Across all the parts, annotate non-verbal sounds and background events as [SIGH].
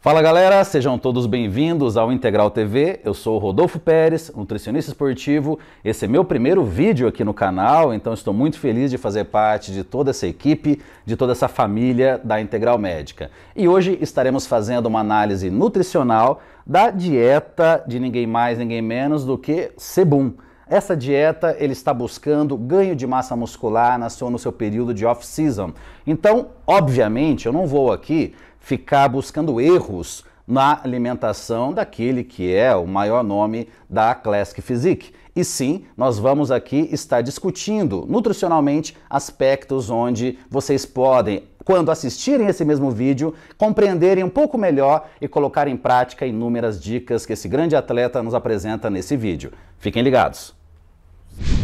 Fala galera, sejam todos bem-vindos ao Integral TV. Eu sou o Rodolfo Pérez, nutricionista esportivo. Esse é meu primeiro vídeo aqui no canal, então estou muito feliz de fazer parte de toda essa equipe, de toda essa família da Integral Médica. E hoje estaremos fazendo uma análise nutricional da dieta de ninguém mais, ninguém menos do que Sebum. Essa dieta ele está buscando ganho de massa muscular no seu período de off-season. Então, obviamente, eu não vou aqui ficar buscando erros na alimentação daquele que é o maior nome da Classic Physique. E sim, nós vamos aqui estar discutindo nutricionalmente aspectos onde vocês podem, quando assistirem esse mesmo vídeo, compreenderem um pouco melhor e colocar em prática inúmeras dicas que esse grande atleta nos apresenta nesse vídeo. Fiquem ligados!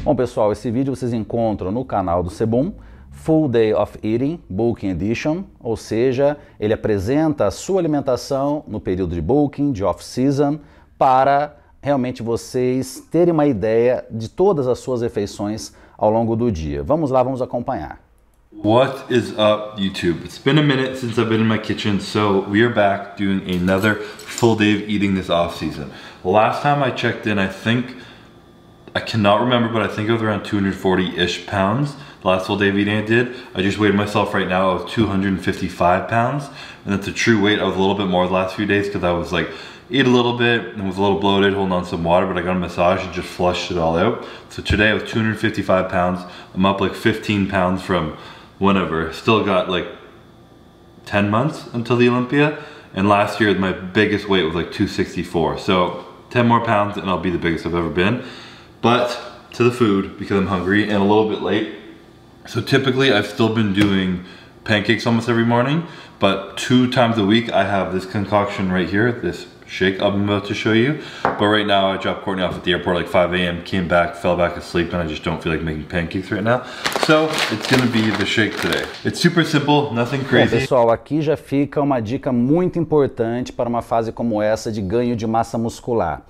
Bom pessoal, esse vídeo vocês encontram no canal do Sebum, Full Day of Eating, Bulking Edition, ou seja, ele apresenta a sua alimentação no período de bulking, de off-season, para realmente vocês terem uma ideia de todas as suas refeições ao longo do dia. Vamos lá, vamos acompanhar. What is up YouTube? It's been a minute since I've been in my kitchen, so we are back doing another full day of eating this off season. Last time I checked in, I think I cannot remember, but I think it was around 240-ish pounds. last full day VDN did. I just weighed myself right now of 255 pounds, and that's a true weight. I was a little bit more the last few days because I was like, eat a little bit and was a little bloated, holding on some water, but I got a massage and just flushed it all out. So today I was 255 pounds. I'm up like 15 pounds from whenever. Still got like 10 months until the Olympia. And last year my biggest weight was like 264. So 10 more pounds and I'll be the biggest I've ever been. But to the food because I'm hungry and a little bit late. So typically I've still been doing pancakes almost every morning, but two times a week I have this concoction right here, this shake I'm about to show you. But right now I dropped Courtney off at the airport like 5 a.m., came back, fell back asleep, and I just don't feel like making pancakes right now. So it's gonna be the shake today. It's super simple, nothing crazy. Bom, pessoal, aqui já fica uma dica muito importante para uma fase como essa de ganho de massa muscular.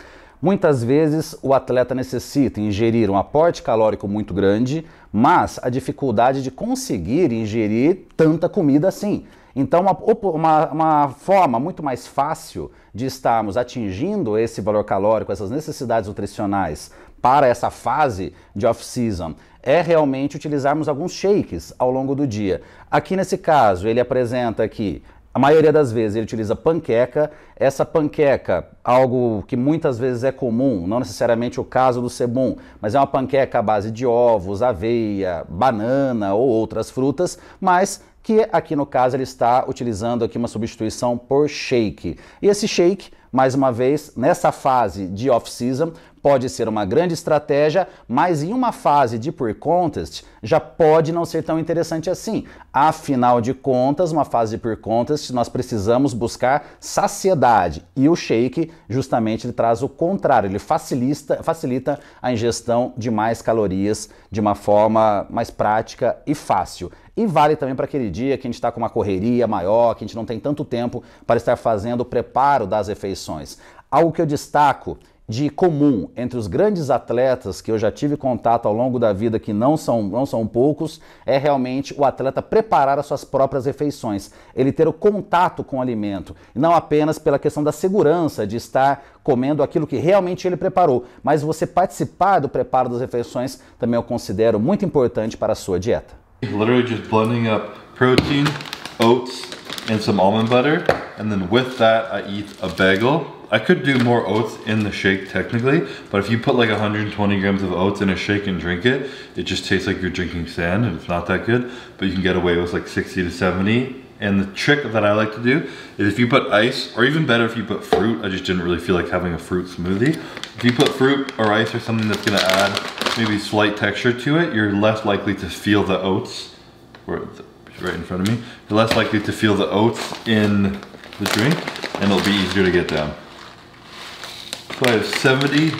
Muitas vezes o atleta necessita ingerir um aporte calórico muito grande, mas a dificuldade de conseguir ingerir tanta comida assim. Então, uma, uma, uma, forma muito mais fácil de estarmos atingindo esse valor calórico, essas necessidades nutricionais para essa fase de off-season é realmente utilizarmos alguns shakes ao longo do dia. Aqui nesse caso, ele apresenta aqui a maioria das vezes ele utiliza panqueca. Essa panqueca, algo que muitas vezes é comum, não necessariamente o caso do cebum, mas é uma panqueca à base de ovos, aveia, banana ou outras frutas, mas que aqui no caso ele está utilizando aqui uma substituição por shake. E esse shake mais uma vez, nessa fase de off-season, pode ser uma grande estratégia, mas em uma fase de pre contest já pode não ser tão interessante assim. Afinal de contas, uma fase de pre contest nós precisamos buscar saciedade e o shake justamente ele traz o contrário, ele facilita, facilita a ingestão de mais calorias de uma forma mais prática e fácil. E vale também para aquele dia que a gente está com uma correria maior, que a gente não tem tanto tempo para estar fazendo o preparo das refeições. Algo que eu destaco de comum entre os grandes atletas que eu já tive contato ao longo da vida, que não são, não são poucos, é realmente o atleta preparar as suas próprias refeições, ele ter o contato com o alimento, não apenas pela questão da segurança de estar comendo aquilo que realmente ele preparou, mas você participar do preparo das refeições também eu considero muito importante para a sua dieta. Literally just blending up protein, oats, and some almond butter. And then with that, I eat a bagel. I could do more oats in the shake technically, but if you put like 120 grams of oats in a shake and drink it, it just tastes like you're drinking sand and it's not that good. But you can get away with like 60 to 70 and the trick that I like to do is if you put ice, or even better if you put fruit, I just didn't really feel like having a fruit smoothie. If you put fruit or ice or something that's gonna add maybe slight texture to it, you're less likely to feel the oats, or right in front of me, you're less likely to feel the oats in the drink, and it'll be easier to get down. So I have 70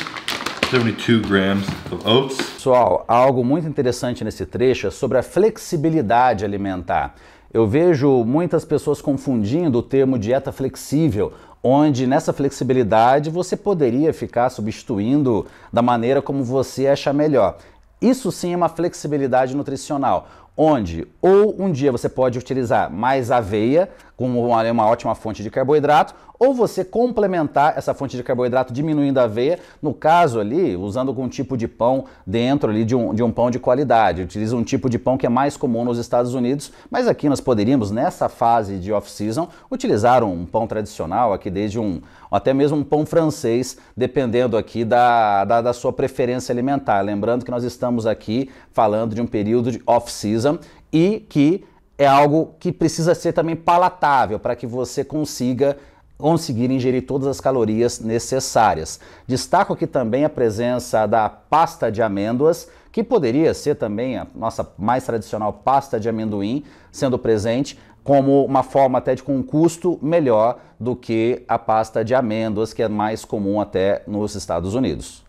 72 grams of oats. Pessoal, algo muito interessante nesse trecho é sobre a flexibilidade alimentar. Eu vejo muitas pessoas confundindo o termo dieta flexível, onde nessa flexibilidade você poderia ficar substituindo da maneira como você acha melhor. Isso sim é uma flexibilidade nutricional, onde ou um dia você pode utilizar mais aveia, como uma, ótima fonte de carboidrato, ou você complementar essa fonte de carboidrato diminuindo a aveia, no caso ali, usando algum tipo de pão dentro ali de um, de um pão de qualidade. Utiliza um tipo de pão que é mais comum nos Estados Unidos, mas aqui nós poderíamos, nessa fase de off-season, utilizar um pão tradicional aqui, desde um, até mesmo um pão francês, dependendo aqui da, da, da sua preferência alimentar. Lembrando que nós estamos aqui falando de um período de off-season e que é algo que precisa ser também palatável para que você consiga conseguir ingerir todas as calorias necessárias. Destaco aqui também a presença da pasta de amêndoas, que poderia ser também a nossa mais tradicional pasta de amendoim sendo presente, como uma forma até de com um custo melhor do que a pasta de amêndoas, que é mais comum até nos Estados Unidos.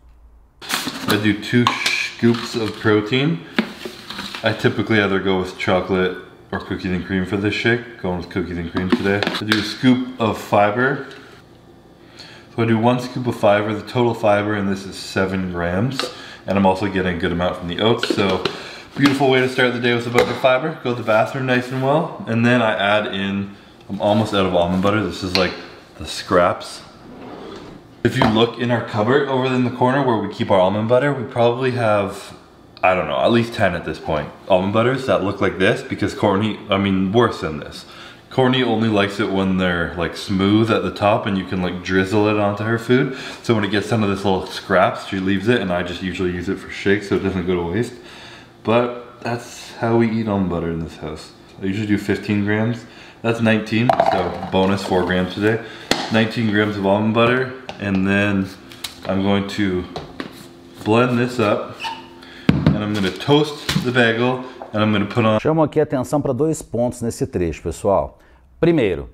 I do two scoops of protein. I typically either go with chocolate or cookies and cream for this shake. Going with cookies and cream today. I do a scoop of fiber. So I do one scoop of fiber, the total fiber, and this is seven grams. And I'm also getting a good amount from the oats. So beautiful way to start the day with a bucket of fiber. Go to the bathroom nice and well. And then I add in, I'm almost out of almond butter. This is like the scraps. If you look in our cupboard over in the corner where we keep our almond butter, we probably have I don't know, at least 10 at this point. Almond butters that look like this because Courtney, I mean, worse than this. Courtney only likes it when they're like smooth at the top and you can like drizzle it onto her food. So when it gets some of this little scraps, she leaves it and I just usually use it for shakes so it doesn't go to waste. But that's how we eat almond butter in this house. I usually do 15 grams. That's 19, so bonus four grams today. 19 grams of almond butter and then I'm going to blend this up bagel Chamo aqui a atenção para dois pontos nesse trecho, pessoal. Primeiro,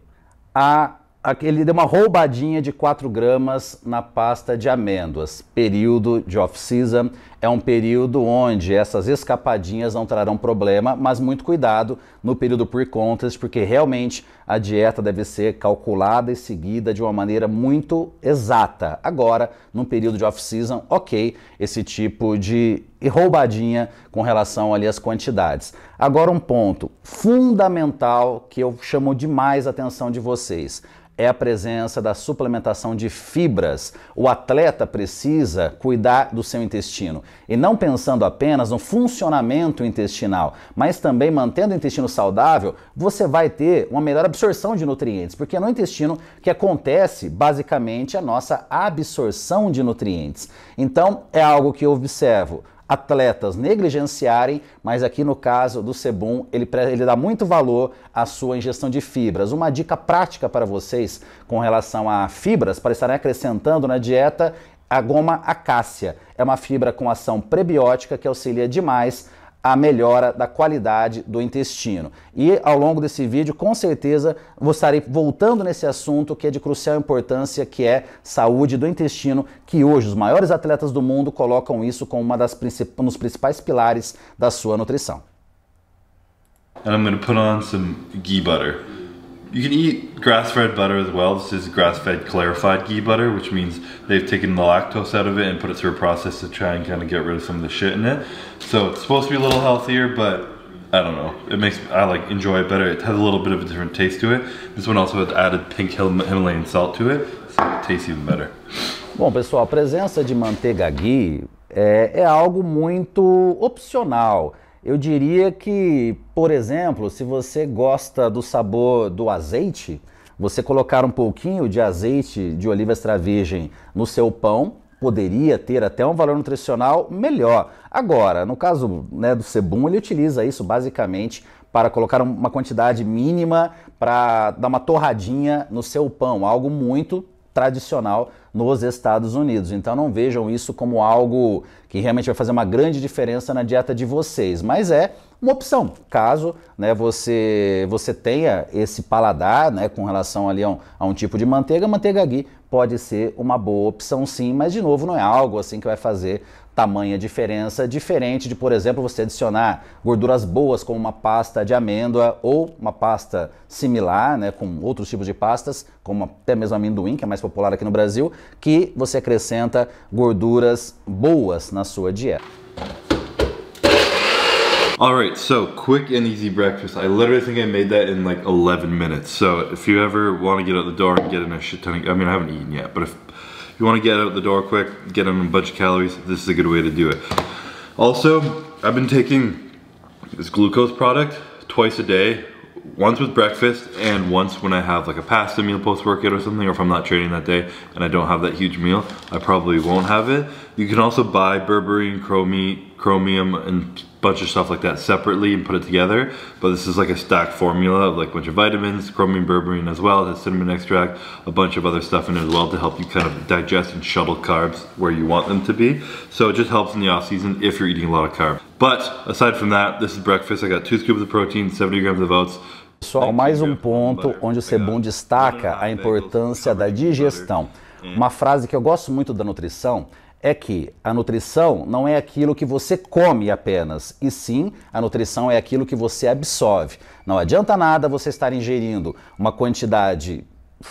a, a, ele deu uma roubadinha de 4 gramas na pasta de amêndoas, período de off-season, é um período onde essas escapadinhas não trarão problema, mas muito cuidado no período por contas, porque realmente a dieta deve ser calculada e seguida de uma maneira muito exata. Agora, num período de off-season, ok, esse tipo de roubadinha com relação ali às quantidades. Agora um ponto fundamental que eu chamo demais a atenção de vocês é a presença da suplementação de fibras. O atleta precisa cuidar do seu intestino e não pensando apenas no funcionamento intestinal, mas também mantendo o intestino saudável, você vai ter uma melhor absorção de nutrientes, porque é no intestino que acontece basicamente a nossa absorção de nutrientes. Então, é algo que eu observo atletas negligenciarem, mas aqui no caso do Sebum, ele, ele dá muito valor à sua ingestão de fibras. Uma dica prática para vocês com relação a fibras, para estarem acrescentando na dieta a goma acácia é uma fibra com ação prebiótica que auxilia demais a melhora da qualidade do intestino. E ao longo desse vídeo, com certeza, vou estarei voltando nesse assunto que é de crucial importância, que é saúde do intestino, que hoje os maiores atletas do mundo colocam isso como uma das princip... um dos principais pilares da sua nutrição. And I'm going to put on some ghee butter. You can eat grass-fed butter as well. This is grass-fed clarified ghee butter, which means they've taken the lactose out of it and put it through a process to try and kind of get rid of some of the shit in it. So it's supposed to be a little healthier, but I don't know. It makes I like enjoy it better. It has a little bit of a different taste to it. This one also has added pink Himalayan salt to it, so it tastes even better. Bom, pessoal, a presença de manteiga ghee é, é algo muito opcional. Eu diria que, por exemplo, se você gosta do sabor do azeite, você colocar um pouquinho de azeite de oliva extra virgem no seu pão poderia ter até um valor nutricional melhor. Agora, no caso né, do sebum, ele utiliza isso basicamente para colocar uma quantidade mínima para dar uma torradinha no seu pão, algo muito tradicional nos Estados Unidos. Então não vejam isso como algo que realmente vai fazer uma grande diferença na dieta de vocês, mas é uma opção, caso né, você, você tenha esse paladar né, com relação ali a um, a um tipo de manteiga, manteiga ghee pode ser uma boa opção sim, mas de novo não é algo assim que vai fazer tamanha diferença, diferente de, por exemplo, você adicionar gorduras boas como uma pasta de amêndoa ou uma pasta similar, né, com outros tipos de pastas, como até mesmo amendoim, que é mais popular aqui no Brasil, que você acrescenta gorduras boas na sua dieta. All right, so quick and easy breakfast. I literally think I made that in like 11 minutes. So if you ever want to get out the door and get in a shit ton of, I mean, I haven't eaten yet, but if you wanna get out the door quick, get on a bunch of calories, this is a good way to do it. Also, I've been taking this glucose product twice a day once with breakfast and once when I have like a pasta meal post-workout or something or if I'm not training that day and I don't have that huge meal, I probably won't have it. You can also buy berberine, Chromium and bunch of stuff like that separately and put it together. But this is like a stack formula of like a bunch of vitamins, chromium berberine as well, the has cinnamon extract, a bunch of other stuff in it as well to help you kind of digest and shuttle carbs where you want them to be. So it just helps in the off season if you're eating a lot of carbs. But aside from that, this is breakfast. I got two scoops of protein, 70 grams of oats. Pessoal, mais um ponto onde o Sebum destaca a importância da digestão. Uma frase que eu gosto muito da nutrição é que a nutrição não é aquilo que você come apenas, e sim a nutrição é aquilo que você absorve. Não adianta nada você estar ingerindo uma quantidade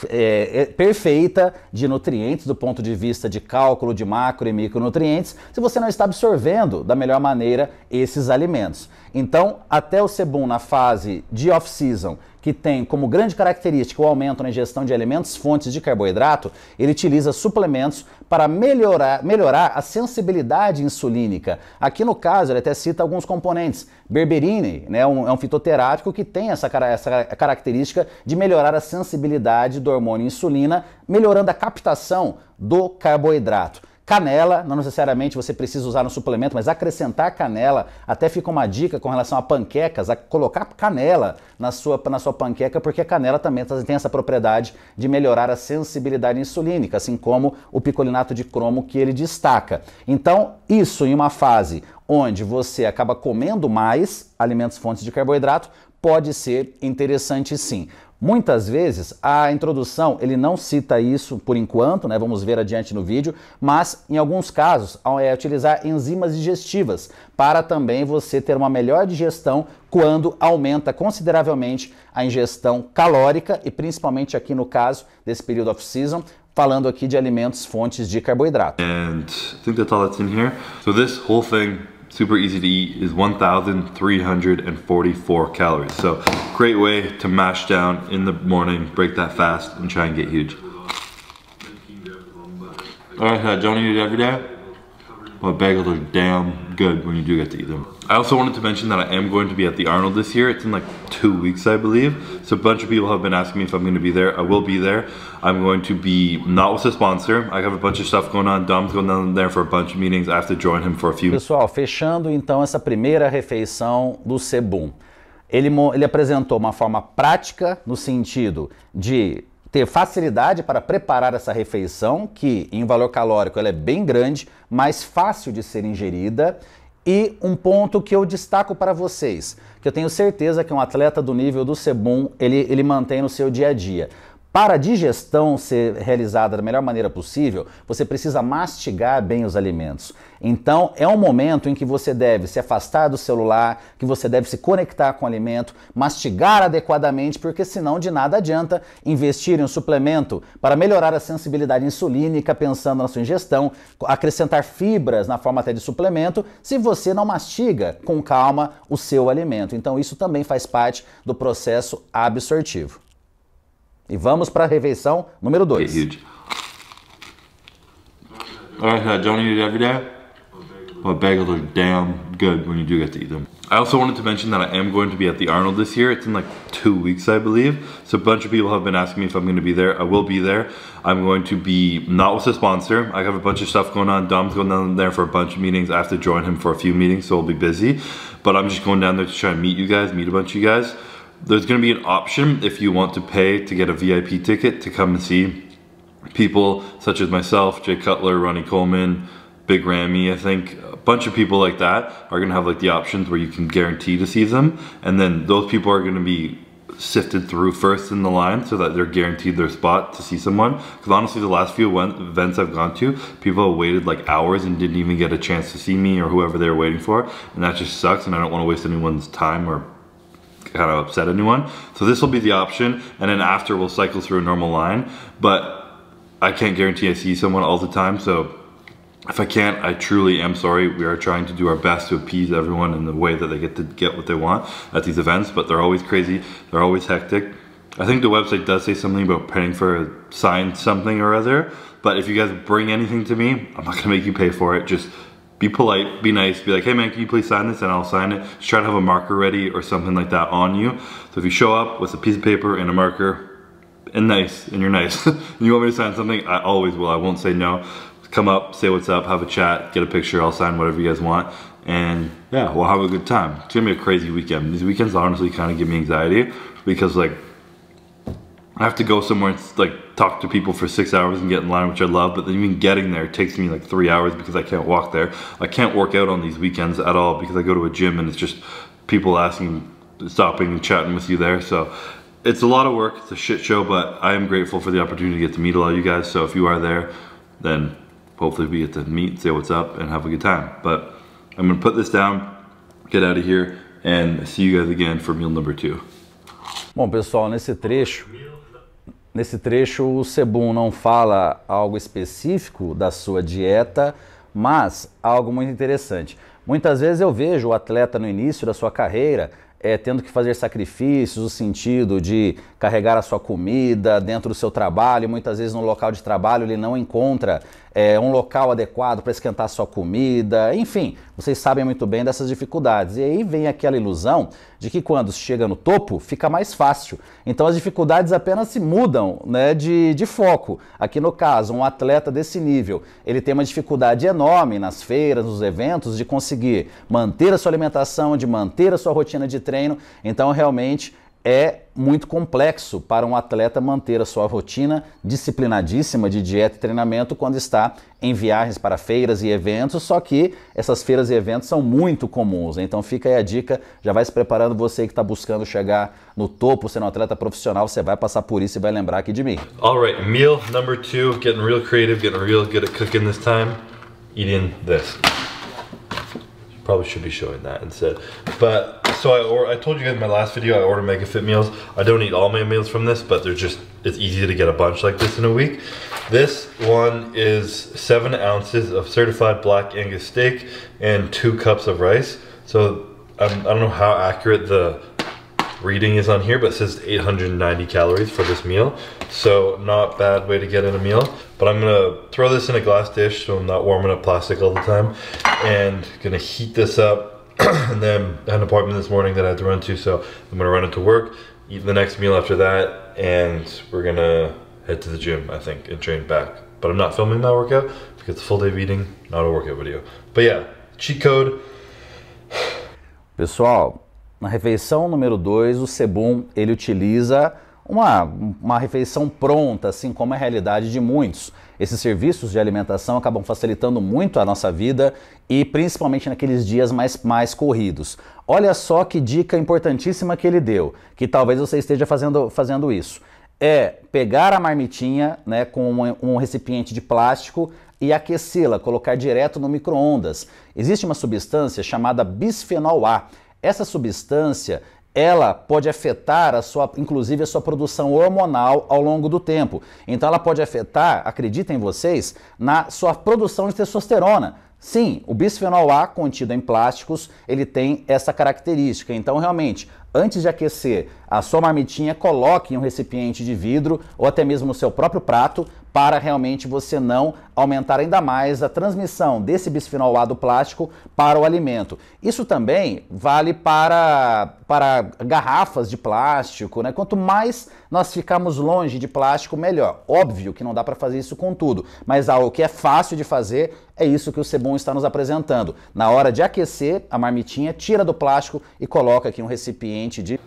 é, é perfeita de nutrientes do ponto de vista de cálculo de macro e micronutrientes se você não está absorvendo da melhor maneira esses alimentos. Então, até o Sebum, na fase de off-season, que tem como grande característica o aumento na ingestão de elementos fontes de carboidrato, ele utiliza suplementos para melhorar, melhorar a sensibilidade insulínica. Aqui no caso, ele até cita alguns componentes. Berberine né, um, é um fitoterápico que tem essa, essa característica de melhorar a sensibilidade do hormônio insulina, melhorando a captação do carboidrato. Canela, não necessariamente você precisa usar no suplemento, mas acrescentar canela, até fica uma dica com relação a panquecas, a colocar canela na sua, na sua panqueca, porque a canela também tem essa propriedade de melhorar a sensibilidade insulínica, assim como o picolinato de cromo que ele destaca. Então, isso em uma fase onde você acaba comendo mais alimentos fontes de carboidrato, pode ser interessante sim. Muitas vezes a introdução ele não cita isso por enquanto, né? Vamos ver adiante no vídeo, mas em alguns casos é utilizar enzimas digestivas para também você ter uma melhor digestão quando aumenta consideravelmente a ingestão calórica e principalmente aqui no caso desse período off season, falando aqui de alimentos fontes de carboidrato. And I think that's all that's in here. So this whole thing super easy to eat, is 1,344 calories. So great way to mash down in the morning, break that fast, and try and get huge. All right, I uh, don't eat it every day, but bagels are damn good when you do get to eat them. I also wanted to mention that I am going to be at the Arnold this year. It's in like two weeks, I believe. So a bunch of people have been asking me if I'm going to be there. I will be there. I'm going to be not with a sponsor. I have a bunch of stuff going on. Dom's going down there for a bunch of meetings. I have to join him for a few. Pessoal, fechando então essa primeira refeição do Sebum. Ele, ele apresentou uma forma prática no sentido de ter facilidade para preparar essa refeição, que em valor calórico ela é bem grande, mais fácil de ser ingerida e um ponto que eu destaco para vocês, que eu tenho certeza que um atleta do nível do Sebum, ele, ele mantém no seu dia a dia. Para a digestão ser realizada da melhor maneira possível, você precisa mastigar bem os alimentos. Então, é um momento em que você deve se afastar do celular, que você deve se conectar com o alimento, mastigar adequadamente, porque senão de nada adianta investir em um suplemento para melhorar a sensibilidade insulínica, pensando na sua ingestão, acrescentar fibras na forma até de suplemento, se você não mastiga com calma o seu alimento. Então, isso também faz parte do processo absortivo. E vamos para a refeição número 2. Like I said, don't eat it every day, but bagels are damn good when you do get to eat them. I also wanted to mention that I am going to be at the Arnold this year. It's in like two weeks, I believe. So a bunch of people have been asking me if I'm going to be there. I will be there. I'm going to be not with a sponsor. I have a bunch of stuff going on. Dom's going down there for a bunch of meetings. I have to join him for a few meetings, so I'll be busy. But I'm just going down there to try and meet you guys, meet a bunch of you guys there's gonna be an option if you want to pay to get a VIP ticket to come and see people such as myself, Jay Cutler, Ronnie Coleman, Big Ramy, I think a bunch of people like that are gonna have like the options where you can guarantee to see them, and then those people are gonna be sifted through first in the line so that they're guaranteed their spot to see someone. Because honestly, the last few events I've gone to, people have waited like hours and didn't even get a chance to see me or whoever they were waiting for, and that just sucks. And I don't want to waste anyone's time or kind of upset anyone. So this will be the option, and then after we'll cycle through a normal line. But I can't guarantee I see someone all the time, so if I can't, I truly am sorry. We are trying to do our best to appease everyone in the way that they get to get what they want at these events, but they're always crazy, they're always hectic. I think the website does say something about paying for a signed something or other, but if you guys bring anything to me, I'm not gonna make you pay for it. Just be polite, be nice, be like, hey man, can you please sign this and I'll sign it. Just try to have a marker ready or something like that on you. So if you show up with a piece of paper and a marker and nice, and you're nice, [LAUGHS] and you want me to sign something, I always will, I won't say no. Come up, say what's up, have a chat, get a picture, I'll sign whatever you guys want. And yeah, we'll have a good time. It's gonna be a crazy weekend. These weekends honestly kind of give me anxiety because like I have to go somewhere and like talk to people for six hours and get in line, which I love. But then even getting there takes me like three hours because I can't walk there. I can't work out on these weekends at all because I go to a gym and it's just people asking, stopping and chatting with you there. So it's a lot of work. It's a shit show, but I am grateful for the opportunity to get to meet a lot of you guys. So if you are there, then hopefully we get to meet, say what's up, and have a good time. But I'm gonna put this down, get out of here, and see you guys again for meal number two. Bom, pessoal, nesse trecho Nesse trecho, o Sebum não fala algo específico da sua dieta, mas algo muito interessante. Muitas vezes eu vejo o atleta no início da sua carreira é, tendo que fazer sacrifícios, o sentido de carregar a sua comida dentro do seu trabalho, muitas vezes no local de trabalho ele não encontra é, um local adequado para esquentar a sua comida, enfim, vocês sabem muito bem dessas dificuldades. E aí vem aquela ilusão de que quando chega no topo fica mais fácil. Então as dificuldades apenas se mudam né, de, de foco. Aqui no caso, um atleta desse nível, ele tem uma dificuldade enorme nas feiras, nos eventos, de conseguir manter a sua alimentação, de manter a sua rotina de treino, treino. Então, realmente é muito complexo para um atleta manter a sua rotina disciplinadíssima de dieta e treinamento quando está em viagens para feiras e eventos, só que essas feiras e eventos são muito comuns. Então fica aí a dica, já vai se preparando você que está buscando chegar no topo, sendo um atleta profissional, você vai passar por isso e vai lembrar aqui de mim. All right, meal number two, getting real creative, getting real good at cooking this time, eating this. Probably should be showing that instead. But, so I, or, I told you guys in my last video, I order Mega Fit meals. I don't eat all my meals from this, but they're just, it's easy to get a bunch like this in a week. This one is seven ounces of certified black Angus steak and two cups of rice. So um, I don't know how accurate the reading is on here, but it says 890 calories for this meal. So not bad way to get in a meal. But I'm gonna throw this in a glass dish so I'm not warming up plastic all the time. And gonna heat this up. [CLEARS THROAT] and then I had an appointment this morning that I had to run to, so I'm gonna run into work, eat the next meal after that, and we're gonna head to the gym, I think, and train back. But I'm not filming that workout because it's a full day of eating, not a workout video. But yeah, cheat code. Pessoal, [SIGHS] Na refeição número 2, o Sebum ele utiliza uma, uma refeição pronta, assim como é a realidade de muitos. Esses serviços de alimentação acabam facilitando muito a nossa vida e principalmente naqueles dias mais, mais corridos. Olha só que dica importantíssima que ele deu, que talvez você esteja fazendo, fazendo isso. É pegar a marmitinha né, com um, um recipiente de plástico e aquecê-la, colocar direto no micro-ondas. Existe uma substância chamada bisfenol A essa substância ela pode afetar a sua, inclusive a sua produção hormonal ao longo do tempo. Então ela pode afetar, acreditem vocês, na sua produção de testosterona. Sim, o bisfenol A contido em plásticos, ele tem essa característica. Então realmente, antes de aquecer a sua marmitinha, coloque em um recipiente de vidro ou até mesmo o seu próprio prato para realmente você não aumentar ainda mais a transmissão desse bisfenol A do plástico para o alimento. Isso também vale para, para garrafas de plástico, né? Quanto mais nós ficarmos longe de plástico, melhor. Óbvio que não dá para fazer isso com tudo, mas algo que é fácil de fazer é isso que o Sebum está nos apresentando. Na hora de aquecer, a marmitinha tira do plástico e coloca aqui um recipiente de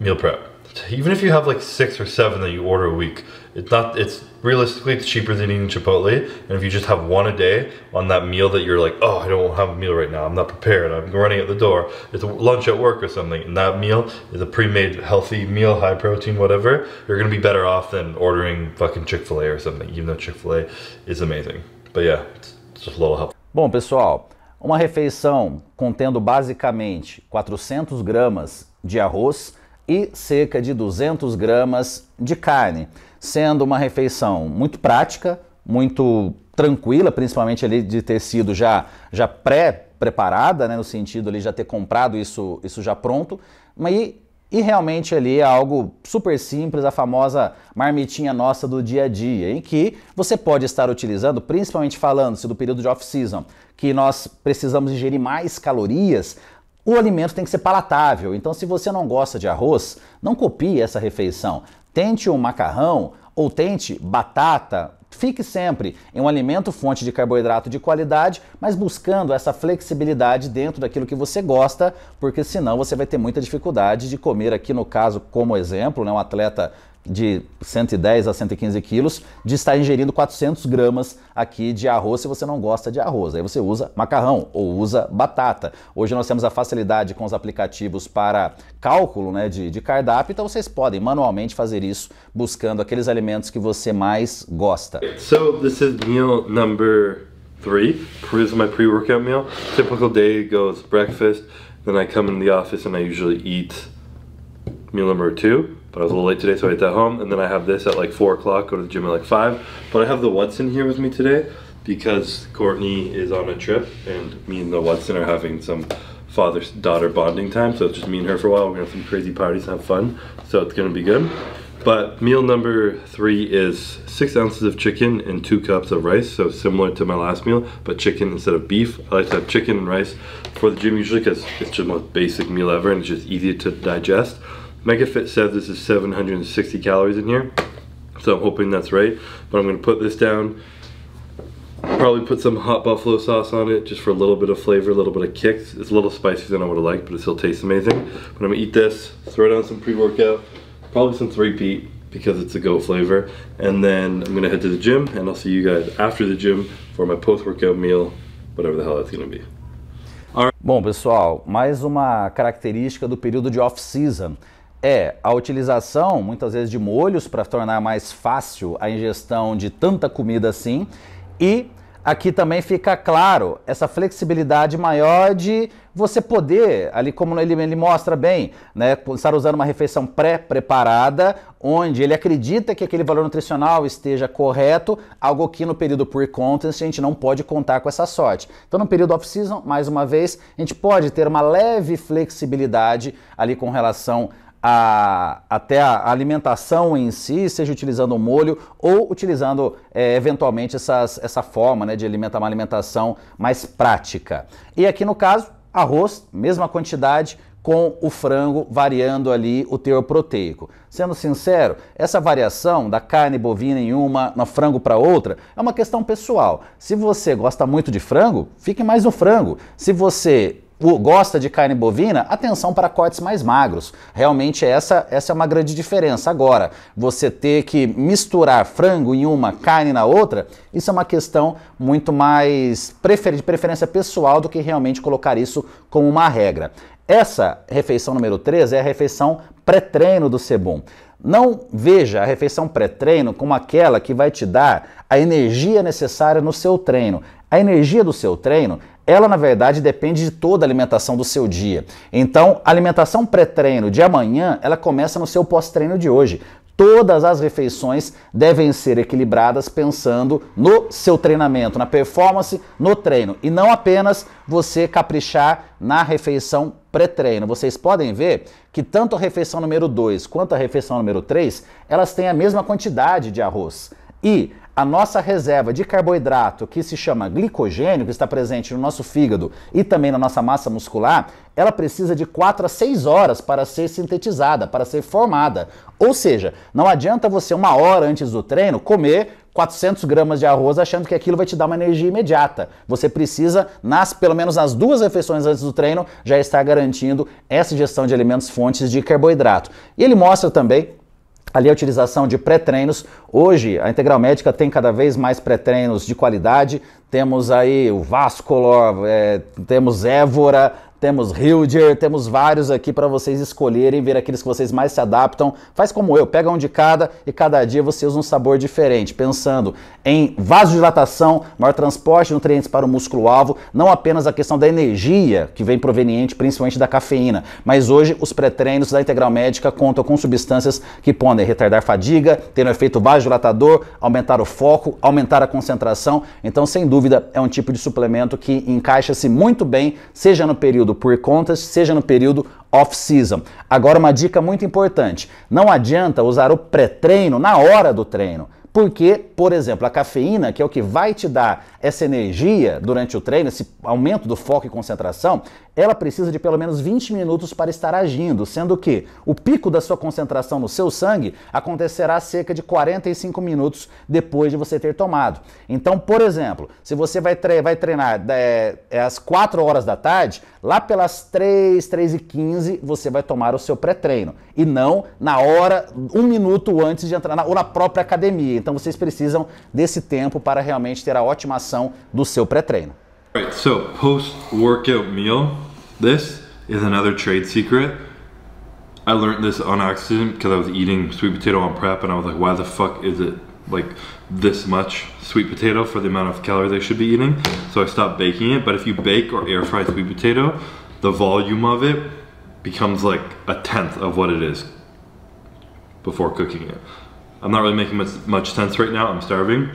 meal prep. Even if you have like six or seven that you order a week, it's not it's realistically, it's cheaper than eating Chipotle. And if you just have one a day on that meal that you're like, oh, I don't have a meal right now. I'm not prepared. I'm running out the door. It's lunch at work or something. And that meal is a pre-made healthy meal, high protein, whatever. You're going to be better off than ordering fucking Chick-fil-A or something, even though Chick-fil-A is amazing. But yeah, it's just a little help. Bom, pessoal, uma refeição contendo basicamente 400 gramas de arroz e cerca de 200 gramas de carne. sendo uma refeição muito prática, muito tranquila, principalmente ali de ter sido já, já pré-preparada, né, no sentido ali já ter comprado isso, isso já pronto, mas e, e realmente ali é algo super simples, a famosa marmitinha nossa do dia a dia, em que você pode estar utilizando, principalmente falando-se do período de off-season, que nós precisamos ingerir mais calorias, o alimento tem que ser palatável. Então, se você não gosta de arroz, não copie essa refeição. Tente um macarrão ou tente batata. Fique sempre em um alimento fonte de carboidrato de qualidade, mas buscando essa flexibilidade dentro daquilo que você gosta, porque senão você vai ter muita dificuldade de comer aqui no caso, como exemplo, né, um atleta de 110 a 115 quilos, de estar ingerindo 400 gramas aqui de arroz se você não gosta de arroz. Aí você usa macarrão ou usa batata. Hoje nós temos a facilidade com os aplicativos para cálculo né, de, de cardápio, então vocês podem manualmente fazer isso buscando aqueles alimentos que você mais gosta. So this is meal number three. This is my pre-workout meal. Typical day goes breakfast, then I come in the office and I usually eat meal number two, but I was a little late today, so I ate that home. And then I have this at like four o'clock, go to the gym at like five. But I have the Watson here with me today because Courtney is on a trip and me and the Watson are having some father-daughter bonding time. So it's just me and her for a while. We're gonna have some crazy parties have fun. So it's gonna be good. But meal number three is six ounces of chicken and two cups of rice. So similar to my last meal, but chicken instead of beef. I like to have chicken and rice for the gym usually because it's just the most basic meal ever and it's just easy to digest. MegaFit says this is 760 calories in here, so I'm hoping that's right. But I'm gonna put this down, probably put some hot buffalo sauce on it just for a little bit of flavor, a little bit of kick. It's a little spicier than I would have liked, but it still tastes amazing. But I'm gonna eat this, throw down some pre-workout, probably some 3-peat because it's a goat flavor. And then I'm gonna head to the gym and I'll see you guys after the gym for my post-workout meal, whatever the hell that's gonna be. Bom, pessoal, mais uma característica do período de off-season. É, a utilização muitas vezes de molhos para tornar mais fácil a ingestão de tanta comida assim. E aqui também fica claro essa flexibilidade maior de você poder, ali como ele, ele mostra bem, né, estar usando uma refeição pré-preparada, onde ele acredita que aquele valor nutricional esteja correto, algo que no período por conta a gente não pode contar com essa sorte. Então no período off-season, mais uma vez, a gente pode ter uma leve flexibilidade ali com relação a, até a alimentação em si, seja utilizando o molho ou utilizando é, eventualmente essas, essa forma né, de alimentar uma alimentação mais prática. E aqui no caso, arroz, mesma quantidade, com o frango variando ali o teor proteico. Sendo sincero, essa variação da carne bovina em uma, no frango para outra, é uma questão pessoal. Se você gosta muito de frango, fique mais no frango. Se você gosta de carne bovina, atenção para cortes mais magros. Realmente essa, essa é uma grande diferença. Agora, você ter que misturar frango em uma, carne na outra, isso é uma questão muito mais prefer de preferência pessoal do que realmente colocar isso como uma regra. Essa refeição número 3 é a refeição pré-treino do Sebum. Não veja a refeição pré-treino como aquela que vai te dar a energia necessária no seu treino. A energia do seu treino ela na verdade depende de toda a alimentação do seu dia. Então, a alimentação pré-treino de amanhã, ela começa no seu pós-treino de hoje. Todas as refeições devem ser equilibradas pensando no seu treinamento, na performance, no treino e não apenas você caprichar na refeição pré-treino. Vocês podem ver que tanto a refeição número 2 quanto a refeição número 3, elas têm a mesma quantidade de arroz. E a nossa reserva de carboidrato, que se chama glicogênio, que está presente no nosso fígado e também na nossa massa muscular, ela precisa de 4 a 6 horas para ser sintetizada, para ser formada. Ou seja, não adianta você, uma hora antes do treino, comer 400 gramas de arroz achando que aquilo vai te dar uma energia imediata. Você precisa, nas, pelo menos nas duas refeições antes do treino, já estar garantindo essa ingestão de alimentos fontes de carboidrato. E ele mostra também ali a utilização de pré-treinos. Hoje, a Integral Médica tem cada vez mais pré-treinos de qualidade. Temos aí o Vascolor, é, temos Évora, temos Hilger, temos vários aqui para vocês escolherem, ver aqueles que vocês mais se adaptam. Faz como eu, pega um de cada e cada dia você usa um sabor diferente, pensando em vasodilatação, maior transporte de nutrientes para o músculo-alvo, não apenas a questão da energia que vem proveniente principalmente da cafeína, mas hoje os pré-treinos da Integral Médica contam com substâncias que podem retardar fadiga, ter um efeito vasodilatador, aumentar o foco, aumentar a concentração. Então, sem dúvida, é um tipo de suplemento que encaixa-se muito bem, seja no período por contas, seja no período off-season. Agora, uma dica muito importante: não adianta usar o pré-treino na hora do treino porque, por exemplo, a cafeína, que é o que vai te dar essa energia durante o treino, esse aumento do foco e concentração, ela precisa de pelo menos 20 minutos para estar agindo, sendo que o pico da sua concentração no seu sangue acontecerá cerca de 45 minutos depois de você ter tomado. Então, por exemplo, se você vai, tre vai treinar é, é às 4 horas da tarde, lá pelas 3, 3 e 15 você vai tomar o seu pré-treino. E não na hora, um minuto antes de entrar, na, ou na própria academia então vocês precisam desse tempo para realmente ter a otimação do seu pré-treino. Right, so post-workout meal, this is another trade secret. I learned this on accident because I was eating sweet potato on prep and I was like, why the fuck is it like this much sweet potato for the amount of calories I should be eating. So I stopped baking it. But if you bake or air fry sweet potato, the volume of it becomes like a tenth of what it is before cooking it. I'm not really making much, much sense right now, I'm starving.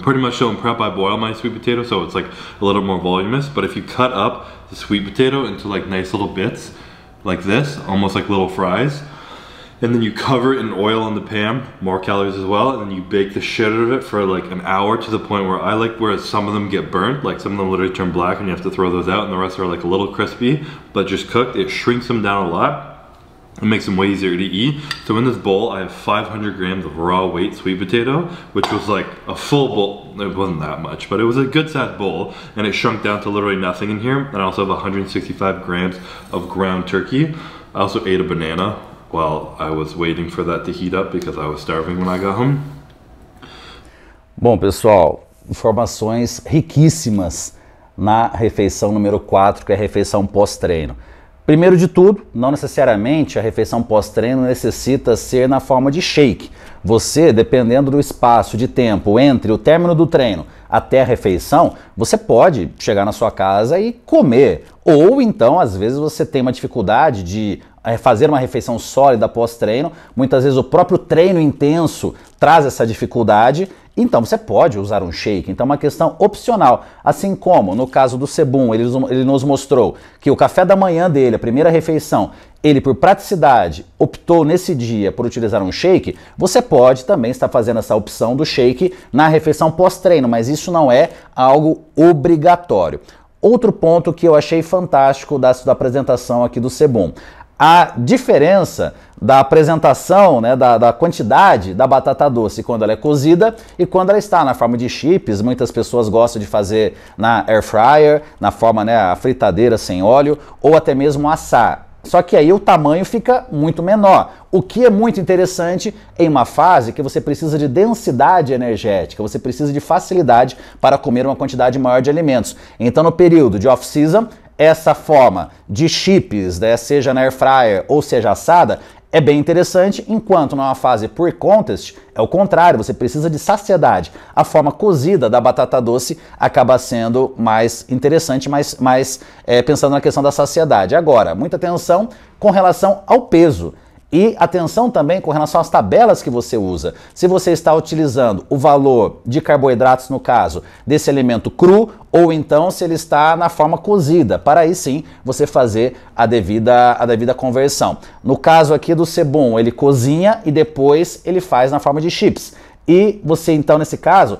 Pretty much so prep I boil my sweet potato so it's like a little more voluminous, but if you cut up the sweet potato into like nice little bits, like this, almost like little fries, and then you cover it in oil on the pan, more calories as well, and then you bake the shit out of it for like an hour to the point where I like where some of them get burnt, like some of them literally turn black and you have to throw those out and the rest are like a little crispy, but just cooked, it shrinks them down a lot it makes them way easier to eat. So in this bowl, I have 500 grams of raw weight sweet potato, which was like a full bowl. It wasn't that much, but it was a good sized bowl and it shrunk down to literally nothing in here. And I also have 165 grams of ground turkey. I also ate a banana while I was waiting for that to heat up because I was starving when I got home. Bom, pessoal, informações riquíssimas na refeição número 4, que é a refeição pós-treino. Primeiro de tudo, não necessariamente a refeição pós-treino necessita ser na forma de shake. Você, dependendo do espaço de tempo entre o término do treino até a refeição, você pode chegar na sua casa e comer. Ou então, às vezes, você tem uma dificuldade de eh, fazer uma refeição sólida pós-treino. Muitas vezes o próprio treino intenso traz essa dificuldade então você pode usar um shake, então é uma questão opcional. Assim como no caso do Sebum, ele, ele nos mostrou que o café da manhã dele, a primeira refeição, ele por praticidade optou nesse dia por utilizar um shake, você pode também estar fazendo essa opção do shake na refeição pós-treino, mas isso não é algo obrigatório. Outro ponto que eu achei fantástico da, da apresentação aqui do Sebum a diferença da apresentação, né, da, da, quantidade da batata doce quando ela é cozida e quando ela está na forma de chips. Muitas pessoas gostam de fazer na air fryer, na forma, né, a fritadeira sem óleo ou até mesmo assar. Só que aí o tamanho fica muito menor, o que é muito interessante em uma fase que você precisa de densidade energética, você precisa de facilidade para comer uma quantidade maior de alimentos. Então, no período de off-season, essa forma de chips, né, seja na air fryer ou seja assada, é bem interessante, enquanto numa fase por contest é o contrário, você precisa de saciedade. A forma cozida da batata doce acaba sendo mais interessante, mais, mais é, pensando na questão da saciedade. Agora, muita atenção com relação ao peso. E atenção também com relação às tabelas que você usa. Se você está utilizando o valor de carboidratos, no caso, desse alimento cru, ou então se ele está na forma cozida, para aí sim você fazer a devida, a devida conversão. No caso aqui do cebum, ele cozinha e depois ele faz na forma de chips. E você então, nesse caso,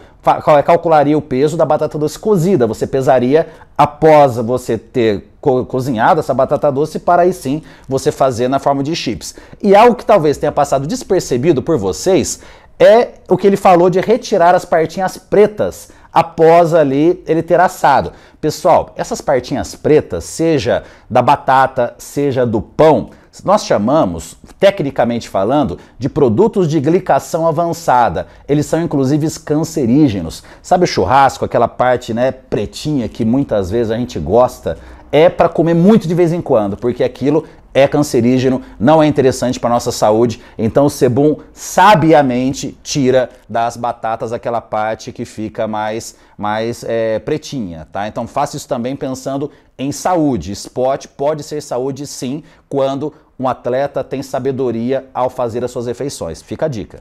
é, calcularia o peso da batata doce cozida. Você pesaria após você ter co cozinhado essa batata doce para aí sim você fazer na forma de chips. E algo que talvez tenha passado despercebido por vocês é o que ele falou de retirar as partinhas pretas após ali ele ter assado. Pessoal, essas partinhas pretas, seja da batata, seja do pão, nós chamamos, tecnicamente falando, de produtos de glicação avançada. Eles são inclusive cancerígenos. Sabe o churrasco, aquela parte, né, pretinha que muitas vezes a gente gosta? É para comer muito de vez em quando, porque aquilo é cancerígeno, não é interessante para nossa saúde. Então o Sebum sabiamente tira das batatas aquela parte que fica mais, mais é, pretinha, tá? Então faça isso também pensando em saúde. Esporte pode ser saúde sim, quando um atleta tem sabedoria ao fazer as suas refeições. Fica a dica.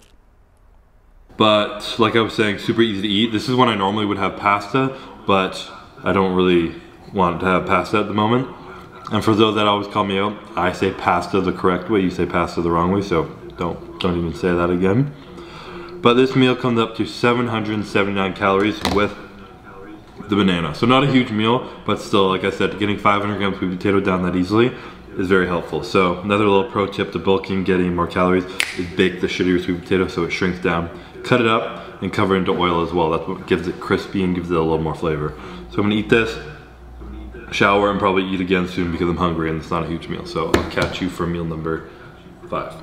But like I was saying, super easy to eat. This is when I normally would have pasta, but I don't really want to have pasta at the moment. And for those that always call me out, I say pasta the correct way, you say pasta the wrong way, so don't don't even say that again. But this meal comes up to 779 calories with the banana. So not a huge meal, but still, like I said, getting 500 grams of potato down that easily is very helpful. So another little pro tip to bulking, getting more calories, is bake the shittier sweet potato so it shrinks down. Cut it up and cover it into oil as well. That's what gives it crispy and gives it a little more flavor. So I'm gonna eat this, shower, and probably eat again soon because I'm hungry and it's not a huge meal. So I'll catch you for meal number five.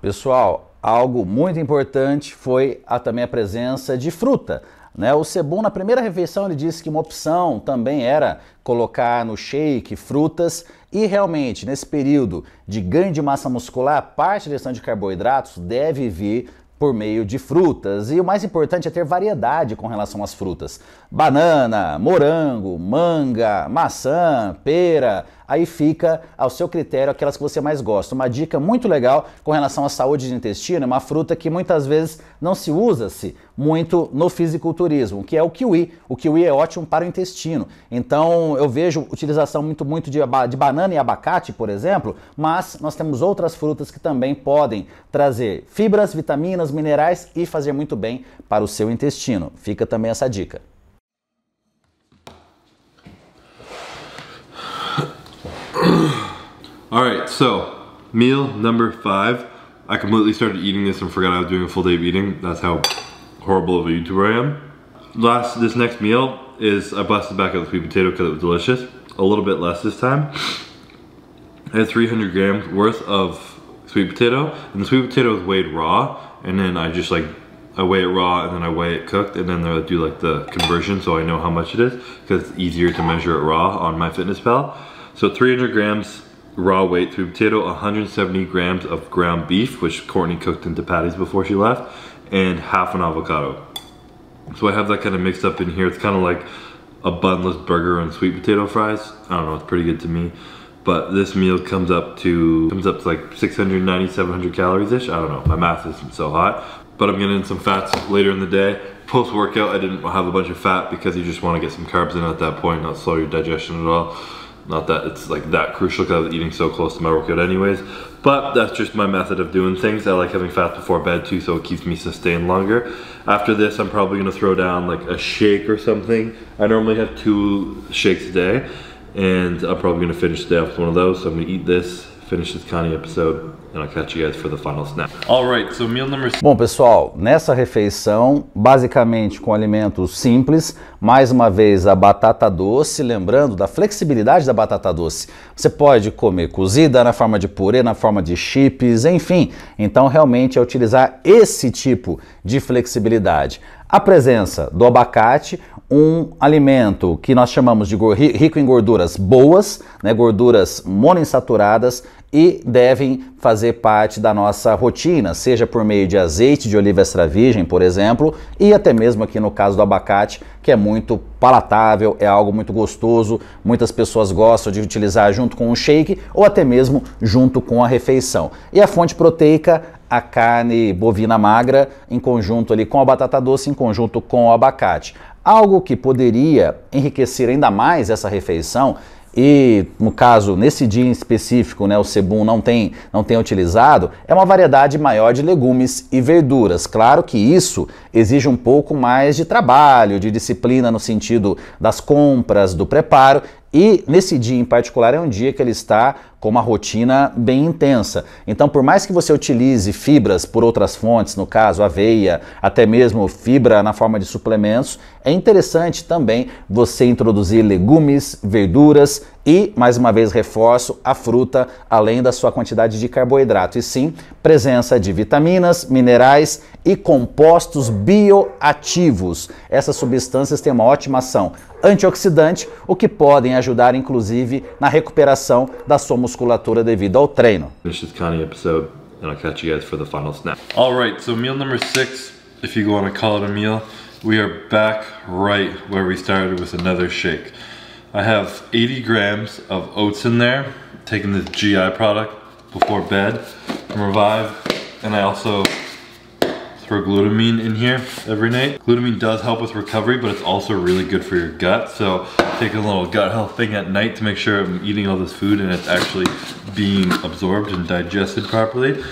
Pessoal, algo muito importante foi a, também a presença de fruta. Né? O Sebum, na primeira refeição, ele disse que uma opção também era colocar no shake frutas e realmente, nesse período de ganho de massa muscular, parte da de carboidratos deve vir por meio de frutas. E o mais importante é ter variedade com relação às frutas banana, morango, manga, maçã, pera. Aí fica ao seu critério aquelas que você mais gosta. Uma dica muito legal com relação à saúde de intestino, é uma fruta que muitas vezes não se usa-se muito no fisiculturismo, que é o kiwi. O kiwi é ótimo para o intestino. Então eu vejo utilização muito, muito de, de banana e abacate, por exemplo, mas nós temos outras frutas que também podem trazer fibras, vitaminas, minerais e fazer muito bem para o seu intestino. Fica também essa dica. All right, so meal number five. I completely started eating this and forgot I was doing a full day of eating. That's how horrible of a YouTuber I am. Last, this next meal is I busted back out the sweet potato because it was delicious. A little bit less this time. I had 300 grams worth of sweet potato and the sweet potato is weighed raw and then I just like I weigh it raw and then I weigh it cooked and then I do like the conversion so I know how much it is because it's easier to measure it raw on my fitness pal. So 300 grams raw weight through potato, 170 grams of ground beef, which Courtney cooked into patties before she left, and half an avocado. So I have that kind of mixed up in here. It's kind of like a bunless burger and sweet potato fries. I don't know, it's pretty good to me. But this meal comes up to comes up to like 690, 700 calories ish. I don't know, my math isn't so hot. But I'm getting some fats later in the day. Post workout, I didn't have a bunch of fat because you just want to get some carbs in at that point, not slow your digestion at all. Not that it's like that crucial because I was eating so close to my workout anyways, but that's just my method of doing things. I like having fast before bed too, so it keeps me sustained longer. After this, I'm probably gonna throw down like a shake or something. I normally have two shakes a day, and I'm probably gonna finish the day with one of those. So I'm gonna eat this, finish this episode and I'll catch you guys for the final All right, so meal number Bom, pessoal, nessa refeição, basicamente com alimentos simples, mais uma vez a batata doce, lembrando da flexibilidade da batata doce. Você pode comer cozida na forma de purê, na forma de chips, enfim. Então, realmente é utilizar esse tipo de flexibilidade. A presença do abacate um alimento que nós chamamos de rico em gorduras boas, né, gorduras monoinsaturadas e devem fazer parte da nossa rotina, seja por meio de azeite de oliva extra virgem, por exemplo, e até mesmo aqui no caso do abacate, que é muito palatável, é algo muito gostoso, muitas pessoas gostam de utilizar junto com um shake ou até mesmo junto com a refeição. E a fonte proteica a carne bovina magra em conjunto ali com a batata doce, em conjunto com o abacate. Algo que poderia enriquecer ainda mais essa refeição e no caso nesse dia em específico, né, o cebum não tem não tem utilizado, é uma variedade maior de legumes e verduras. Claro que isso exige um pouco mais de trabalho, de disciplina no sentido das compras, do preparo e nesse dia em particular é um dia que ele está com uma rotina bem intensa. Então, por mais que você utilize fibras por outras fontes, no caso aveia, até mesmo fibra na forma de suplementos, é interessante também você introduzir legumes, verduras, e, mais uma vez, reforço a fruta, além da sua quantidade de carboidrato, e sim presença de vitaminas, minerais e compostos bioativos. Essas substâncias têm uma ótima ação antioxidante, o que podem ajudar, inclusive, na recuperação da sua musculatura devido ao treino. This episode, and I'll catch you guys for the final snack. All so meal number six, if you want to call it a meal, we are back right where we started with another shake. I have 80 grams of oats in there, taking this GI product before bed from Revive. And I also throw glutamine in here every night. Glutamine does help with recovery, but it's also really good for your gut. So take a little gut health thing at night to make sure I'm eating all this food and it's actually being absorbed and digested properly.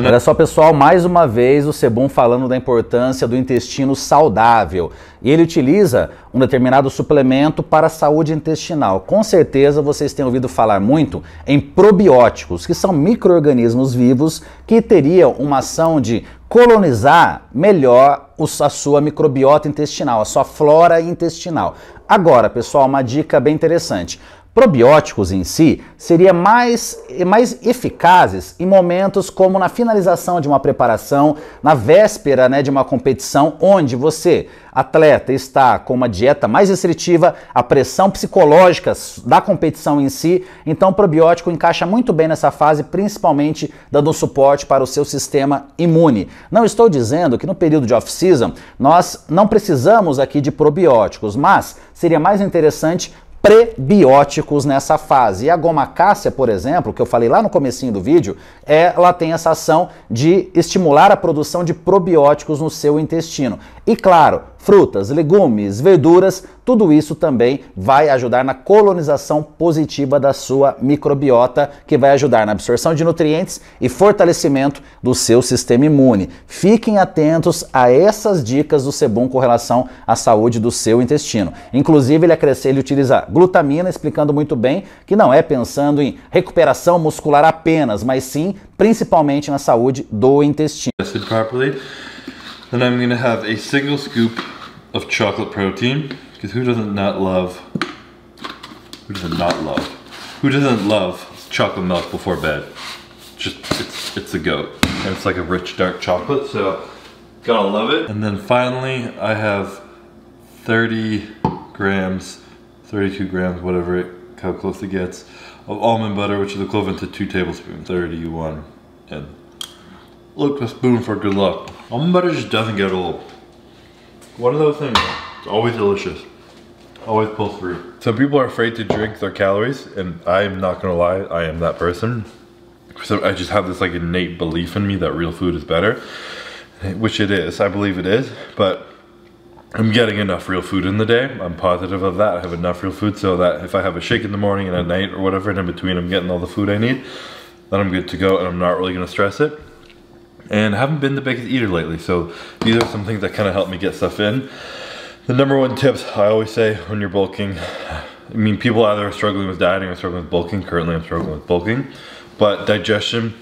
Né? Olha só, pessoal, mais uma vez o Sebum falando da importância do intestino saudável. E ele utiliza um determinado suplemento para a saúde intestinal. Com certeza vocês têm ouvido falar muito em probióticos, que são micro-organismos vivos que teriam uma ação de colonizar melhor a sua microbiota intestinal, a sua flora intestinal. Agora, pessoal, uma dica bem interessante. Probióticos em si seria mais, mais eficazes em momentos como na finalização de uma preparação, na véspera né, de uma competição, onde você, atleta, está com uma dieta mais restritiva, a pressão psicológica da competição em si. Então, o probiótico encaixa muito bem nessa fase, principalmente dando suporte para o seu sistema imune. Não estou dizendo que no período de off-season nós não precisamos aqui de probióticos, mas seria mais interessante prebióticos nessa fase. E a goma cássia, por exemplo, que eu falei lá no comecinho do vídeo, ela tem essa ação de estimular a produção de probióticos no seu intestino. E claro, frutas, legumes, verduras, tudo isso também vai ajudar na colonização positiva da sua microbiota, que vai ajudar na absorção de nutrientes e fortalecimento do seu sistema imune. Fiquem atentos a essas dicas do Sebum com relação à saúde do seu intestino. Inclusive, ele acrescenta ele utiliza glutamina, explicando muito bem que não é pensando em recuperação muscular apenas, mas sim principalmente na saúde do intestino. Then I'm going to have a single scoop of chocolate protein because who doesn't not love who doesn't not love who doesn't love chocolate milk before bed just it's it's a goat and it's like a rich dark chocolate so gotta love it and then finally I have 30 grams 32 grams whatever it how close it gets of almond butter which is equivalent to two tablespoons 31 and look a spoon for good luck almond butter just doesn't get old one of those things. It's always delicious. Always pull through. So people are afraid to drink their calories, and I'm not gonna lie, I am that person. So I just have this like innate belief in me that real food is better, which it is. I believe it is, but I'm getting enough real food in the day. I'm positive of that. I have enough real food so that if I have a shake in the morning and at night or whatever, and in between, I'm getting all the food I need, then I'm good to go and I'm not really gonna stress it and I haven't been the biggest eater lately. So these are some things that kind of help me get stuff in. The number one tips I always say when you're bulking, I mean, people either are struggling with dieting or struggling with bulking. Currently, I'm struggling with bulking, but digestion,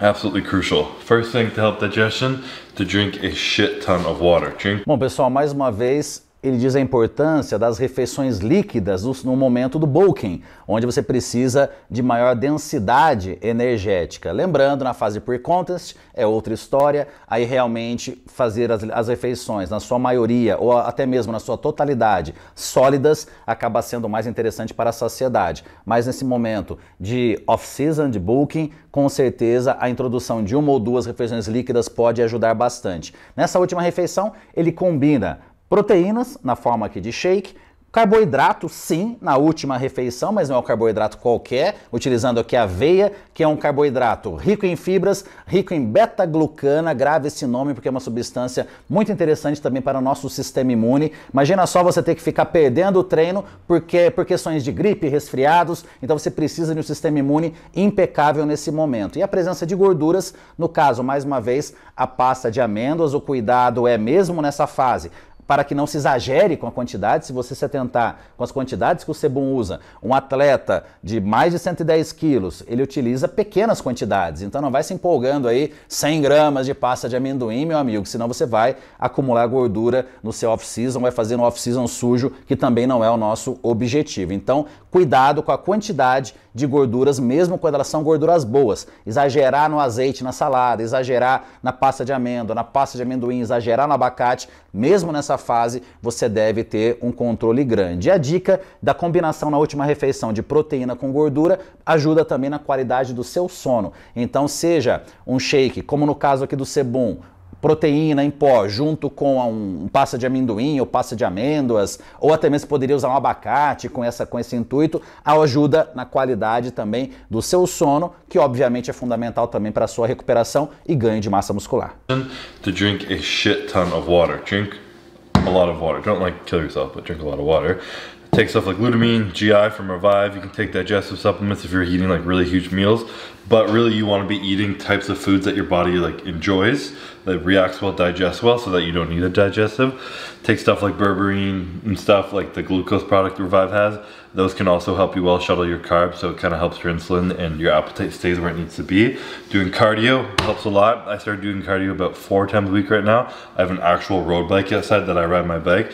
absolutely crucial. First thing to help digestion, to drink a shit ton of water. Drink. Bom, pessoal, mais uma vez, ele diz a importância das refeições líquidas no momento do bulking, onde você precisa de maior densidade energética. Lembrando, na fase pre-contest é outra história, aí realmente fazer as, as, refeições, na sua maioria ou até mesmo na sua totalidade, sólidas, acaba sendo mais interessante para a saciedade. Mas nesse momento de off-season, de bulking, com certeza a introdução de uma ou duas refeições líquidas pode ajudar bastante. Nessa última refeição, ele combina Proteínas, na forma aqui de shake. Carboidrato, sim, na última refeição, mas não é um carboidrato qualquer, utilizando aqui a aveia, que é um carboidrato rico em fibras, rico em beta-glucana, grave esse nome porque é uma substância muito interessante também para o nosso sistema imune. Imagina só você ter que ficar perdendo o treino porque é por questões de gripe, resfriados, então você precisa de um sistema imune impecável nesse momento. E a presença de gorduras, no caso, mais uma vez, a pasta de amêndoas, o cuidado é mesmo nessa fase para que não se exagere com a quantidade. Se você se atentar com as quantidades que o Sebum usa, um atleta de mais de 110 quilos, ele utiliza pequenas quantidades. Então não vai se empolgando aí 100 gramas de pasta de amendoim, meu amigo, senão você vai acumular gordura no seu off-season, vai fazer um off-season sujo, que também não é o nosso objetivo. Então, cuidado com a quantidade de gorduras, mesmo quando elas são gorduras boas. Exagerar no azeite na salada, exagerar na pasta de amêndoa, na pasta de amendoim, exagerar no abacate, mesmo nessa fase, você deve ter um controle grande. E a dica da combinação na última refeição de proteína com gordura ajuda também na qualidade do seu sono. Então, seja um shake, como no caso aqui do Sebum, proteína em pó junto com um pasta de amendoim ou pasta de amêndoas, ou até mesmo poderia usar um abacate com, essa, com esse intuito, ajuda na qualidade também do seu sono, que obviamente é fundamental também para a sua recuperação e ganho de massa muscular. To drink a shit ton of water. Drink a lot of water. Don't like kill yourself, but drink a lot of water. Take stuff like glutamine, GI from Revive. You can take digestive supplements if you're eating like really huge meals. But really you wanna be eating types of foods that your body like enjoys, that reacts well, digests well, so that you don't need a digestive. Take stuff like berberine and stuff like the glucose product Revive has. Those can also help you well shuttle your carbs, so it kind of helps your insulin and your appetite stays where it needs to be. Doing cardio helps a lot. I started doing cardio about four times a week right now. I have an actual road bike outside that I ride my bike.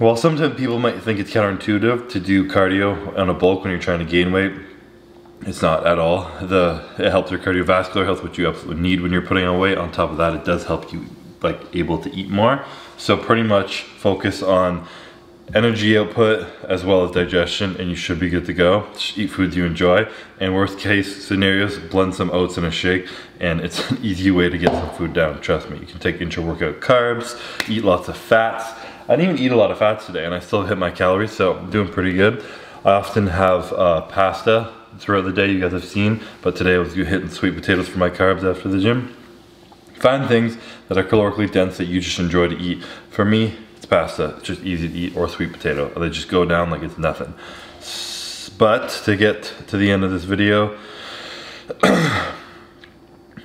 Well, sometimes people might think it's counterintuitive to do cardio on a bulk when you're trying to gain weight. It's not at all. The It helps your cardiovascular health, which you absolutely need when you're putting on weight. On top of that, it does help you like able to eat more. So pretty much focus on energy output as well as digestion and you should be good to go. Just eat foods you enjoy and worst case scenarios, blend some oats in a shake and it's an [LAUGHS] easy way to get some food down, trust me. You can take intra-workout carbs, eat lots of fats, I didn't even eat a lot of fats today and I still hit my calories, so I'm doing pretty good. I often have uh, pasta throughout the day, you guys have seen, but today I was hitting sweet potatoes for my carbs after the gym. Find things that are calorically dense that you just enjoy to eat. For me, it's pasta, it's just easy to eat, or sweet potato. They just go down like it's nothing. But to get to the end of this video, [CLEARS THROAT]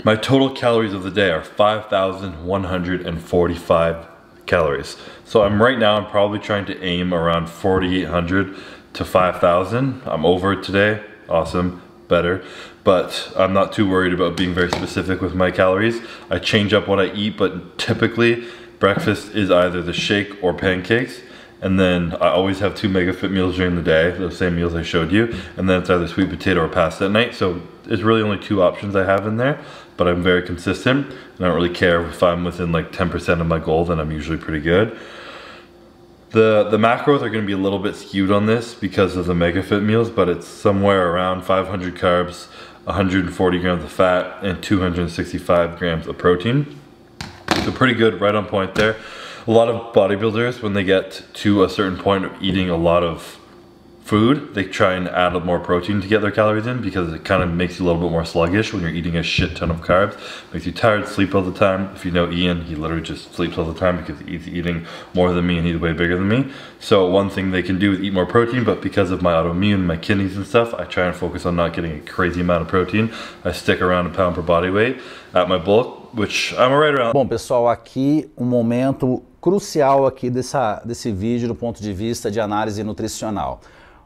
my total calories of the day are 5,145 calories. So I'm right now, I'm probably trying to aim around 4,800 to 5,000. I'm over today, awesome, better. But I'm not too worried about being very specific with my calories. I change up what I eat, but typically breakfast is either the shake or pancakes. And then I always have two mega fit meals during the day, those same meals I showed you. And then it's either sweet potato or pasta at night. So it's really only two options I have in there but I'm very consistent. And I don't really care if I'm within like 10% of my goal, then I'm usually pretty good. The, the macros are gonna be a little bit skewed on this because of the MegaFit meals, but it's somewhere around 500 carbs, 140 grams of fat, and 265 grams of protein. So pretty good, right on point there. A lot of bodybuilders, when they get to a certain point of eating a lot of food, they try and add more protein to get their calories in because it kind of makes you a little bit more sluggish when you're eating a shit ton of carbs. Makes you tired, sleep all the time. If you know Ian, he literally just sleeps all the time because he's eating more than me and he's way bigger than me. So one thing they can do is eat more protein, but because of my autoimmune, my kidneys and stuff, I try and focus on not getting a crazy amount of protein. I stick around a pound per body weight at my bulk, which I'm right around. Bom, pessoal, aqui um momento crucial aqui dessa, desse vídeo do ponto de vista de análise nutricional.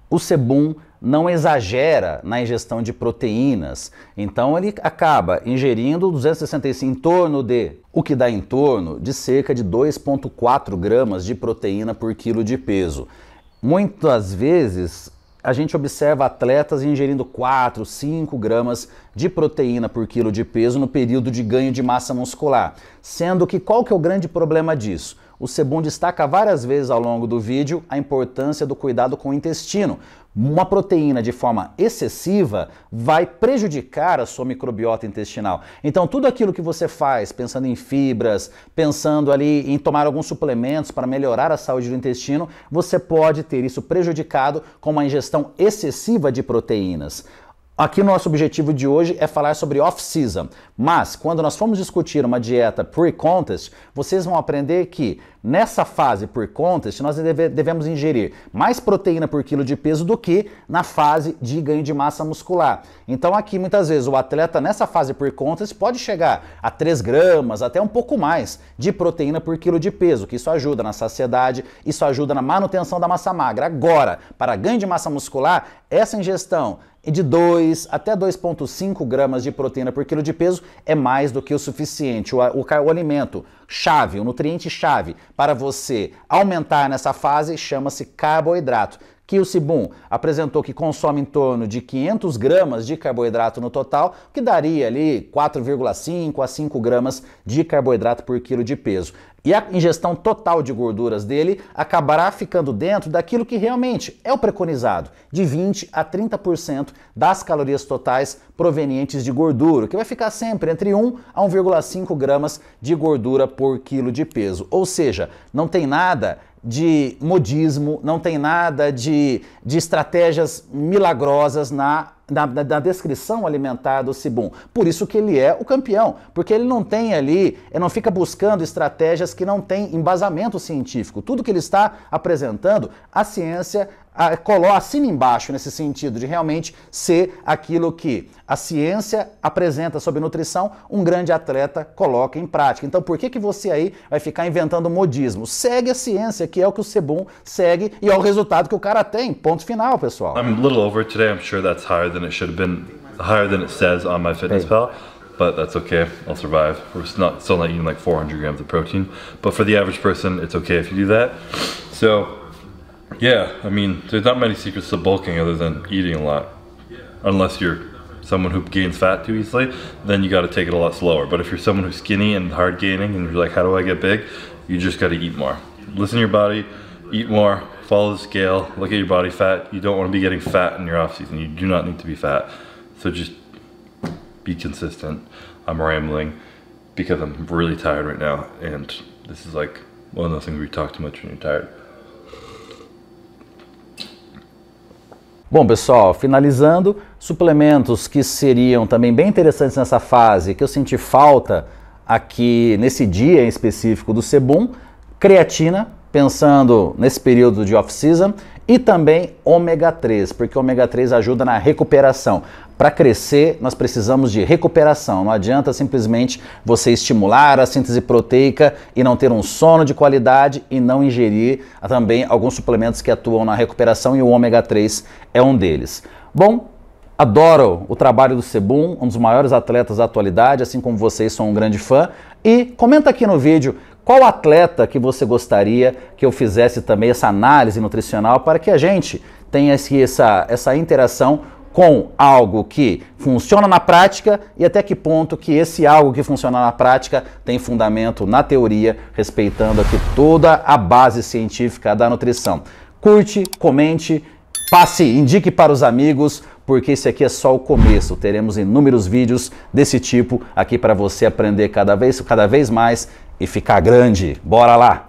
O sebum não exagera na ingestão de proteínas, então ele acaba ingerindo 265 em torno de, o que dá em torno de cerca de 2,4 gramas de proteína por quilo de peso. Muitas vezes a gente observa atletas ingerindo 4, 5 gramas de proteína por quilo de peso no período de ganho de massa muscular, sendo que qual que é o grande problema disso? O Sebum destaca várias vezes ao longo do vídeo a importância do cuidado com o intestino. Uma proteína de forma excessiva vai prejudicar a sua microbiota intestinal. Então, tudo aquilo que você faz, pensando em fibras, pensando ali em tomar alguns suplementos para melhorar a saúde do intestino, você pode ter isso prejudicado com uma ingestão excessiva de proteínas. Aqui nosso objetivo de hoje é falar sobre off-season, mas quando nós formos discutir uma dieta pre-contest, vocês vão aprender que nessa fase pre-contest nós deve, devemos ingerir mais proteína por quilo de peso do que na fase de ganho de massa muscular. Então aqui muitas vezes o atleta nessa fase pre-contest pode chegar a 3 gramas, até um pouco mais de proteína por quilo de peso, que isso ajuda na saciedade, isso ajuda na manutenção da massa magra. Agora, para ganho de massa muscular, essa ingestão e de 2 até 2,5 gramas de proteína por quilo de peso é mais do que o suficiente. O, o, o alimento chave, o nutriente chave para você aumentar nessa fase chama-se carboidrato. Que o Cibum apresentou que consome em torno de 500 gramas de carboidrato no total, que daria ali 4,5 a 5 gramas de carboidrato por quilo de peso. E a ingestão total de gorduras dele acabará ficando dentro daquilo que realmente é o preconizado, de 20 a 30% das calorias totais provenientes de gordura, que vai ficar sempre entre 1 a 1,5 gramas de gordura por quilo de peso. Ou seja, não tem nada de modismo, não tem nada de, de estratégias milagrosas na na, na, na, descrição alimentar do Cibum. Por isso que ele é o campeão, porque ele não tem ali, ele não fica buscando estratégias que não têm embasamento científico. Tudo que ele está apresentando, a ciência colo acima embaixo nesse sentido de realmente ser aquilo que a ciência apresenta sobre nutrição, um grande atleta coloca em prática. Então por que, que você aí vai ficar inventando modismo? Segue a ciência, que é o que o Sebum segue e é o resultado que o cara tem. Ponto final, pessoal. I'm a little over today. I'm sure that's higher than it should have been, higher than it says on my fitness pal. but that's okay. I'll survive. We're not, still not eating like 400 grams of protein, but for the average person, it's okay if you do that. So Yeah, I mean, there's not many secrets to bulking other than eating a lot. Unless you're someone who gains fat too easily, then you got to take it a lot slower. But if you're someone who's skinny and hard gaining and you're like, how do I get big? You just got to eat more. Listen to your body, eat more, follow the scale, look at your body fat. You don't want to be getting fat in your off season. You do not need to be fat. So just be consistent. I'm rambling because I'm really tired right now. And this is like one of those things we talk too much when you're tired. Bom, pessoal, finalizando, suplementos que seriam também bem interessantes nessa fase, que eu senti falta aqui nesse dia em específico do Sebum, creatina, pensando nesse período de off-season, e também ômega 3, porque ômega 3 ajuda na recuperação. Para crescer, nós precisamos de recuperação. Não adianta simplesmente você estimular a síntese proteica e não ter um sono de qualidade e não ingerir também alguns suplementos que atuam na recuperação e o ômega 3 é um deles. Bom, Adoro o trabalho do Sebum, um dos maiores atletas da atualidade, assim como vocês, sou um grande fã. E comenta aqui no vídeo qual atleta que você gostaria que eu fizesse também essa análise nutricional para que a gente tenha esse, essa, essa interação com algo que funciona na prática e até que ponto que esse algo que funciona na prática tem fundamento na teoria, respeitando aqui toda a base científica da nutrição. Curte, comente, passe, indique para os amigos porque esse aqui é só o começo. Teremos inúmeros vídeos desse tipo aqui para você aprender cada vez, cada vez mais e ficar grande. Bora lá!